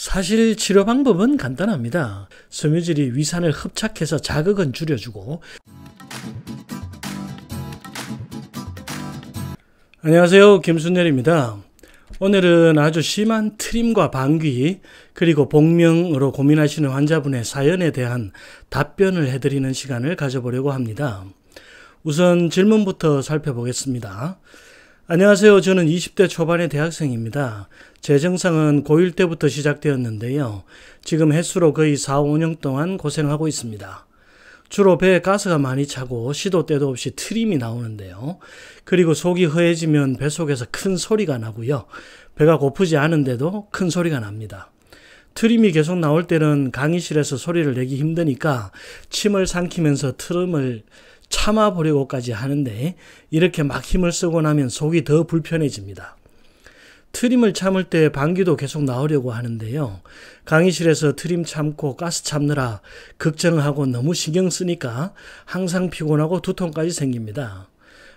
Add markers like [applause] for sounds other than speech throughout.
사실 치료 방법은 간단합니다. 섬유질이 위산을 흡착해서 자극은 줄여주고 안녕하세요. 김순열입니다. 오늘은 아주 심한 트림과 방귀 그리고 복명으로 고민하시는 환자분의 사연에 대한 답변을 해드리는 시간을 가져보려고 합니다. 우선 질문부터 살펴보겠습니다. 안녕하세요. 저는 20대 초반의 대학생입니다. 제 증상은 고1 때부터 시작되었는데요. 지금 횟수로 거의 4, 5년 동안 고생하고 있습니다. 주로 배에 가스가 많이 차고 시도 때도 없이 트림이 나오는데요. 그리고 속이 허해지면 배 속에서 큰 소리가 나고요. 배가 고프지 않은데도 큰 소리가 납니다. 트림이 계속 나올 때는 강의실에서 소리를 내기 힘드니까 침을 삼키면서 트름을 참아보려고까지 하는데 이렇게 막 힘을 쓰고 나면 속이 더 불편해집니다. 트림을 참을 때 방귀도 계속 나오려고 하는데요. 강의실에서 트림 참고 가스 참느라 걱정하고 너무 신경 쓰니까 항상 피곤하고 두통까지 생깁니다.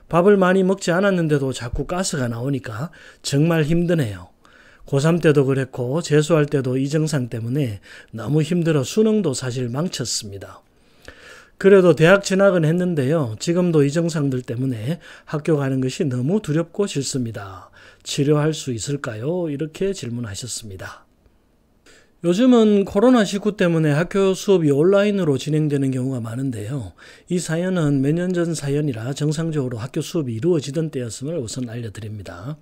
밥을 많이 먹지 않았는데도 자꾸 가스가 나오니까 정말 힘드네요. 고3 때도 그랬고 재수할 때도 이 증상 때문에 너무 힘들어 수능도 사실 망쳤습니다. 그래도 대학 진학은 했는데요. 지금도 이 증상들 때문에 학교 가는 것이 너무 두렵고 싫습니다. 치료할 수 있을까요? 이렇게 질문하셨습니다. 요즘은 코로나19 때문에 학교 수업이 온라인으로 진행되는 경우가 많은데요. 이 사연은 몇 년 전 사연이라 정상적으로 학교 수업이 이루어지던 때였음을 우선 알려드립니다.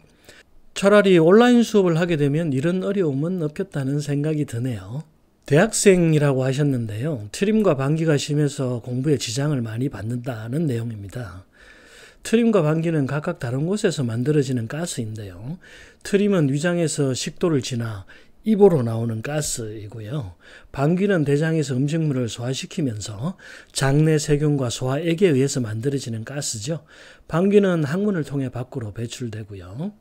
차라리 온라인 수업을 하게 되면 이런 어려움은 없겠다는 생각이 드네요. 대학생이라고 하셨는데요. 트림과 방귀가 심해서 공부에 지장을 많이 받는다는 내용입니다. 트림과 방귀는 각각 다른 곳에서 만들어지는 가스인데요. 트림은 위장에서 식도를 지나 입으로 나오는 가스이고요. 방귀는 대장에서 음식물을 소화시키면서 장내 세균과 소화액에 의해서 만들어지는 가스죠. 방귀는 항문을 통해 밖으로 배출되고요.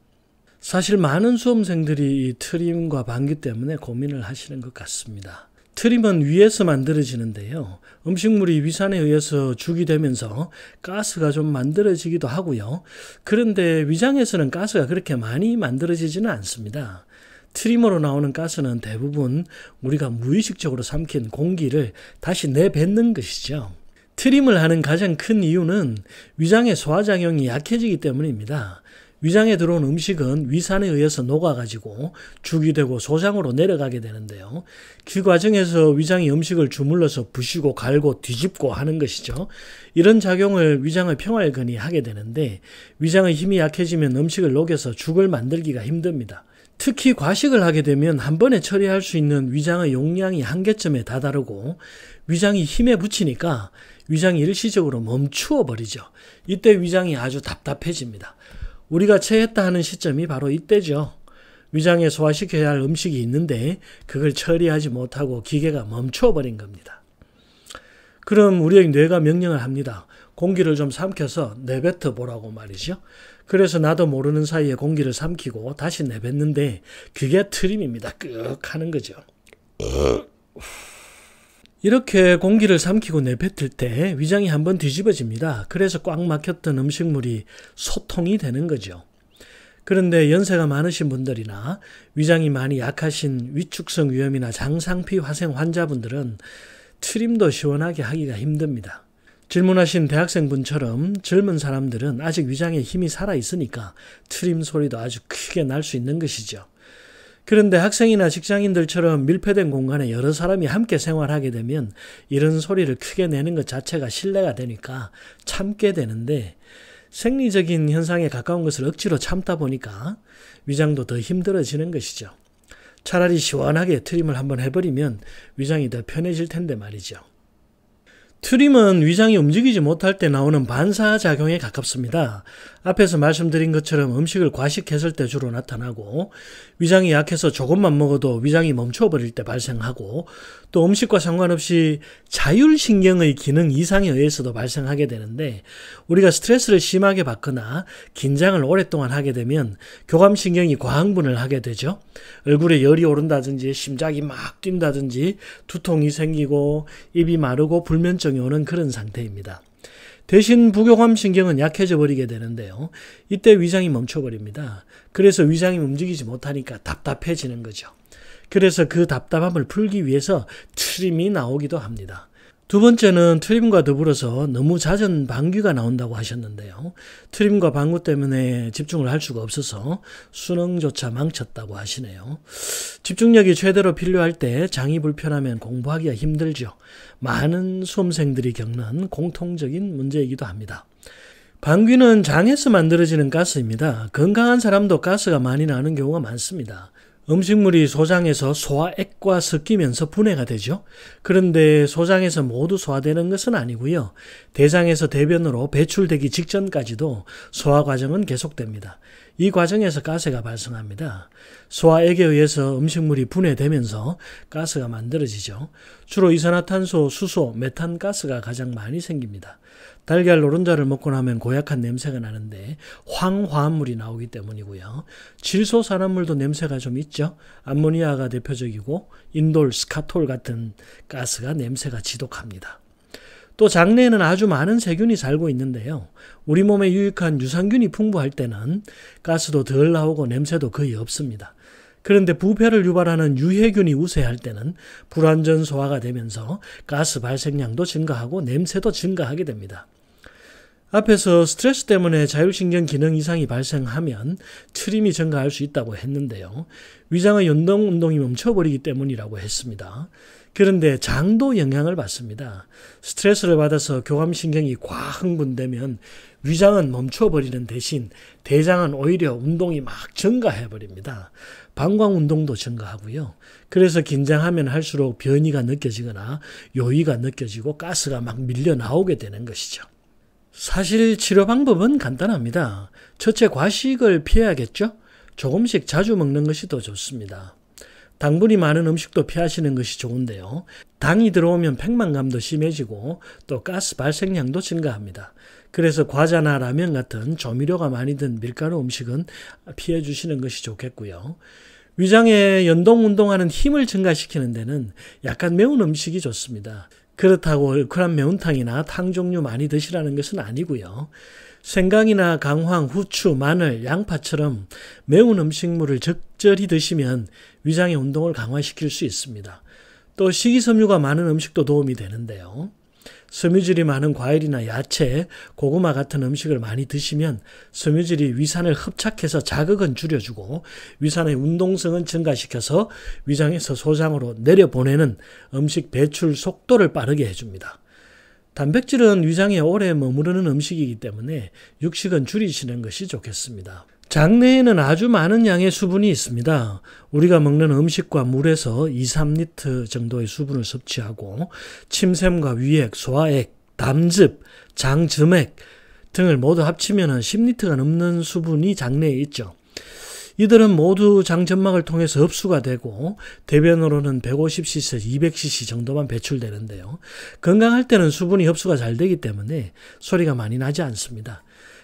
사실 많은 수험생들이 이 트림과 방귀 때문에 고민을 하시는 것 같습니다. 트림은 위에서 만들어지는데요. 음식물이 위산에 의해서 주기되면서 가스가 좀 만들어지기도 하고요. 그런데 위장에서는 가스가 그렇게 많이 만들어지지는 않습니다. 트림으로 나오는 가스는 대부분 우리가 무의식적으로 삼킨 공기를 다시 내뱉는 것이죠. 트림을 하는 가장 큰 이유는 위장의 소화작용이 약해지기 때문입니다. 위장에 들어온 음식은 위산에 의해서 녹아가지고 죽이 되고 소장으로 내려가게 되는데요. 그 과정에서 위장이 음식을 주물러서 부시고 갈고 뒤집고 하는 것이죠. 이런 작용을 위장의 평활근이 하게 되는데 위장의 힘이 약해지면 음식을 녹여서 죽을 만들기가 힘듭니다. 특히 과식을 하게 되면 한 번에 처리할 수 있는 위장의 용량이 한계점에 다다르고 위장이 힘에 붙이니까 위장이 일시적으로 멈추어 버리죠. 이때 위장이 아주 답답해집니다. 우리가 체했다 하는 시점이 바로 이때죠. 위장에 소화시켜야 할 음식이 있는데 그걸 처리하지 못하고 기계가 멈춰버린 겁니다. 그럼 우리의 뇌가 명령을 합니다. 공기를 좀 삼켜서 내뱉어 보라고 말이죠. 그래서 나도 모르는 사이에 공기를 삼키고 다시 내뱉는데 그게 트림입니다. 끄윽 하는 거죠. [laughs] 이렇게 공기를 삼키고 내뱉을 때 위장이 한번 뒤집어집니다. 그래서 꽉 막혔던 음식물이 소통이 되는 거죠. 그런데 연세가 많으신 분들이나 위장이 많이 약하신 위축성 위염이나 장상피 화생 환자분들은 트림도 시원하게 하기가 힘듭니다. 질문하신 대학생분처럼 젊은 사람들은 아직 위장에 힘이 살아있으니까 트림 소리도 아주 크게 날 수 있는 것이죠. 그런데 학생이나 직장인들처럼 밀폐된 공간에 여러 사람이 함께 생활하게 되면 이런 소리를 크게 내는 것 자체가 신뢰가 되니까 참게 되는데 생리적인 현상에 가까운 것을 억지로 참다 보니까 위장도 더 힘들어지는 것이죠. 차라리 시원하게 트림을 한번 해버리면 위장이 더 편해질 텐데 말이죠. 트림은 위장이 움직이지 못할 때 나오는 반사작용에 가깝습니다. 앞에서 말씀드린 것처럼 음식을 과식했을 때 주로 나타나고 위장이 약해서 조금만 먹어도 위장이 멈춰버릴 때 발생하고 또 음식과 상관없이 자율신경의 기능 이상에 의해서도 발생하게 되는데 우리가 스트레스를 심하게 받거나 긴장을 오랫동안 하게 되면 교감신경이 과항분을 하게 되죠. 얼굴에 열이 오른다든지 심장이 막 뛴다든지 두통이 생기고 입이 마르고 불면증 가능이 오는 그런 상태입니다. 대신 부교감 신경은 약해져 버리게 되는데요. 이때 위장이 멈춰버립니다. 그래서 위장이 움직이지 못하니까 답답해지는 거죠. 그래서 그 답답함을 풀기 위해서 트림이 나오기도 합니다. 두 번째는 트림과 더불어서 너무 잦은 방귀가 나온다고 하셨는데요. 트림과 방귀 때문에 집중을 할 수가 없어서 수능조차 망쳤다고 하시네요. 집중력이 최대로 필요할 때 장이 불편하면 공부하기가 힘들죠. 많은 수험생들이 겪는 공통적인 문제이기도 합니다. 방귀는 장에서 만들어지는 가스입니다. 건강한 사람도 가스가 많이 나는 경우가 많습니다. 음식물이 소장에서 소화액과 섞이면서 분해가 되죠. 그런데 소장에서 모두 소화되는 것은 아니고요. 대장에서 대변으로 배출되기 직전까지도 소화 과정은 계속됩니다. 이 과정에서 가스가 발생합니다. 소화액에 의해서 음식물이 분해되면서 가스가 만들어지죠. 주로 이산화탄소, 수소, 메탄가스가 가장 많이 생깁니다. 달걀 노른자를 먹고 나면 고약한 냄새가 나는데 황화합물이 나오기 때문이고요. 질소산화물도 냄새가 좀 있죠. 암모니아가 대표적이고 인돌, 스카톨 같은 가스가 냄새가 지독합니다. 또 장내에는 아주 많은 세균이 살고 있는데요. 우리 몸에 유익한 유산균이 풍부할 때는 가스도 덜 나오고 냄새도 거의 없습니다. 그런데 부패를 유발하는 유해균이 우세할 때는 불완전 소화가 되면서 가스 발생량도 증가하고 냄새도 증가하게 됩니다. 앞에서 스트레스 때문에 자율신경 기능 이상이 발생하면 트림이 증가할 수 있다고 했는데요. 위장의 연동운동이 멈춰버리기 때문이라고 했습니다. 그런데 장도 영향을 받습니다. 스트레스를 받아서 교감신경이 과흥분되면 위장은 멈춰버리는 대신 대장은 오히려 운동이 막 증가해버립니다. 방광운동도 증가하고요. 그래서 긴장하면 할수록 변이가 느껴지거나 요의가 느껴지고 가스가 막 밀려 나오게 되는 것이죠. 사실 치료 방법은 간단합니다. 첫째 과식을 피해야겠죠? 조금씩 자주 먹는 것이 더 좋습니다. 당분이 많은 음식도 피하시는 것이 좋은데요. 당이 들어오면 팽만감도 심해지고 또 가스 발생량도 증가합니다. 그래서 과자나 라면 같은 조미료가 많이 든 밀가루 음식은 피해 주시는 것이 좋겠고요. 위장에 연동 운동하는 힘을 증가시키는 데는 약간 매운 음식이 좋습니다. 그렇다고 얼큰한 매운탕이나 탕 종류 많이 드시라는 것은 아니고요. 생강이나 강황, 후추, 마늘, 양파처럼 매운 음식물을 적절히 드시면 위장의 운동을 강화시킬 수 있습니다. 또 식이섬유가 많은 음식도 도움이 되는데요. 섬유질이 많은 과일이나 야채, 고구마 같은 음식을 많이 드시면 섬유질이 위산을 흡착해서 자극은 줄여주고 위산의 운동성은 증가시켜서 위장에서 소장으로 내려보내는 음식 배출 속도를 빠르게 해줍니다. 단백질은 위장에 오래 머무르는 음식이기 때문에 육식은 줄이시는 것이 좋겠습니다. 장내에는 아주 많은 양의 수분이 있습니다. 우리가 먹는 음식과 물에서 2, 3리터 정도의 수분을 섭취하고 침샘과 위액, 소화액, 담즙, 장점액 등을 모두 합치면 10리터가 넘는 수분이 장내에 있죠. 이들은 모두 장점막을 통해서 흡수가 되고 대변으로는 150cc에서 200cc 정도만 배출되는데요. 건강할 때는 수분이 흡수가 잘 되기 때문에 소리가 많이 나지 않습니다.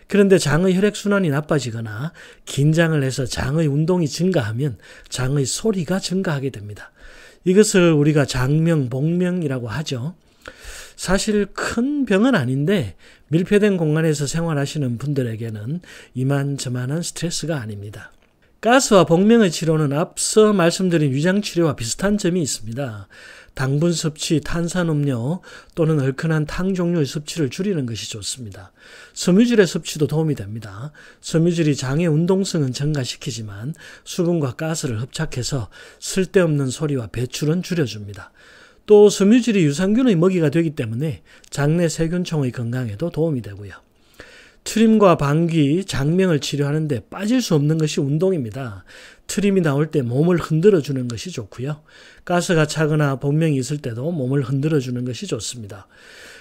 그런데 장의 혈액순환이 나빠지거나 긴장을 해서 장의 운동이 증가하면 장의 소리가 증가하게 됩니다. 이것을 우리가 장명, 복명이라고 하죠. 사실 큰 병은 아닌데 밀폐된 공간에서 생활하시는 분들에게는 이만저만한 스트레스가 아닙니다. 가스와 복명의 치료는 앞서 말씀드린 위장치료와 비슷한 점이 있습니다. 당분 섭취, 탄산음료 또는 얼큰한 탕 종류의 섭취를 줄이는 것이 좋습니다. 섬유질의 섭취도 도움이 됩니다. 섬유질이 장의 운동성은 증가시키지만 수분과 가스를 흡착해서 쓸데없는 소리와 배출은 줄여줍니다. 또 섬유질이 유산균의 먹이가 되기 때문에 장내 세균총의 건강에도 도움이 되고요. 트림과 방귀, 장명을 치료하는데 빠질 수 없는 것이 운동입니다. 트림이 나올 때 몸을 흔들어 주는 것이 좋고요. 가스가 차거나 본명이 있을 때도 몸을 흔들어 주는 것이 좋습니다.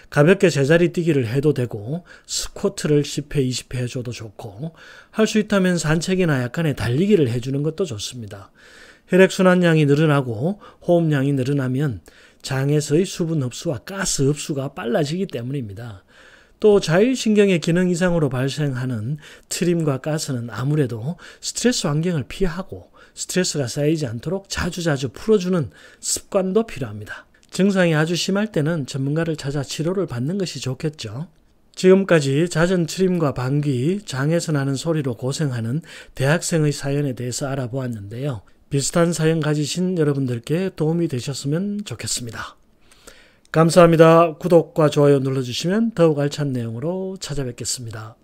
가볍게 제자리 뛰기를 해도 되고 스쿼트를 10회, 20회 해줘도 좋고 할 수 있다면 산책이나 약간의 달리기를 해주는 것도 좋습니다. 혈액순환량이 늘어나고 호흡량이 늘어나면 장에서의 수분 흡수와 가스 흡수가 빨라지기 때문입니다. 또 자율신경의 기능 이상으로 발생하는 트림과 가스는 아무래도 스트레스 환경을 피하고 스트레스가 쌓이지 않도록 자주자주 풀어주는 습관도 필요합니다. 증상이 아주 심할 때는 전문가를 찾아 치료를 받는 것이 좋겠죠. 지금까지 잦은 트림과 방귀, 장에서 나는 소리로 고생하는 대학생의 사연에 대해서 알아보았는데요. 비슷한 사연 가지신 여러분들께 도움이 되셨으면 좋겠습니다. 감사합니다. 구독과 좋아요 눌러주시면 더욱 알찬 내용으로 찾아뵙겠습니다.